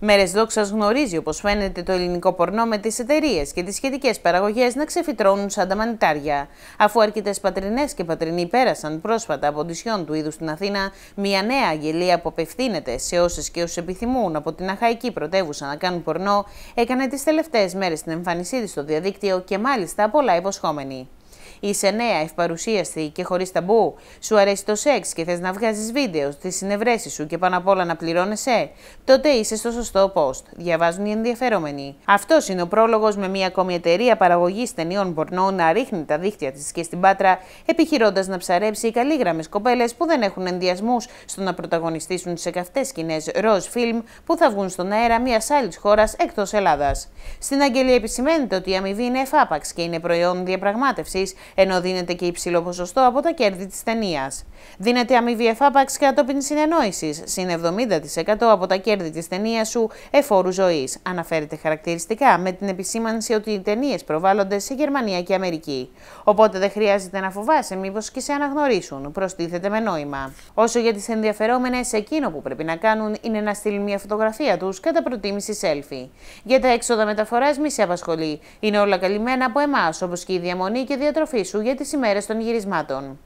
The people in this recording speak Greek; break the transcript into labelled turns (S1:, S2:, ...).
S1: Μέρε δόξας γνωρίζει, όπως φαίνεται, το ελληνικό πορνό με τις εταιρείες και τις σχετικές παραγωγές να ξεφυτρώνουν σαν τα μανιτάρια. Αφού αρκετές πατρινές και πατρινοί πέρασαν πρόσφατα από ντυσιόν του είδους στην Αθήνα, μια νέα αγγελία που απευθύνεται σε όσες και όσους επιθυμούν από την αχαϊκή πρωτεύουσα να κάνουν πορνό, έκανε τις τελευταίες μέρες την εμφάνισή της στο διαδίκτυο και μάλιστα πολλά υποσχόμενη. Είσαι νέα, ευπαρουσίαστη και χωρίς ταμπού. Σου αρέσει το σεξ και θες να βγάζεις βίντεο στις συνευρέσεις σου και πάνω απ' όλα να πληρώνεσαι. Τότε είσαι στο σωστό post. Διαβάζουν οι ενδιαφερόμενοι. Αυτός είναι ο πρόλογος με μια ακόμη εταιρεία παραγωγής ταινιών πορνό να ρίχνει τα δίχτυα της και στην πάτρα, επιχειρώντας να ψαρέψει οι καλήγραμμε κοπέλες που δεν έχουν ενδιασμούς στο να πρωταγωνιστήσουν σε καυτές σκηνές ροζ φιλμ που θα βγουν στον αέρα μιας άλλης χώρας εκτός Ελλάδας. Στην αγγελία επισημαίνεται ότι η αμοιβή είναι εφάπαξ και είναι προϊόν διαπραγμάτευσης ενώ δίνεται και υψηλό ποσοστό από τα κέρδη της ταινίας. Δίνεται αμοιβή εφάπαξ κατόπιν συνεννόησης, συν 70% από τα κέρδη της ταινίας σου εφόρου ζωής. Αναφέρεται χαρακτηριστικά με την επισήμανση ότι οι ταινίες προβάλλονται σε Γερμανία και Αμερική. Οπότε δεν χρειάζεται να φοβάσαι μήπως και σε αναγνωρίσουν, προστίθεται με νόημα. Όσο για τις ενδιαφερόμενες, εκείνο που πρέπει να κάνουν είναι να στείλουν μια φωτογραφία τους κατά προτίμηση selfie. Για τα έξοδα μεταφοράς μη σε απασχολεί. Είναι όλα καλυμμένα από εμάς, όπως και η διαμονή και διατροφή σου για τις ημέρες των γυρισμάτων.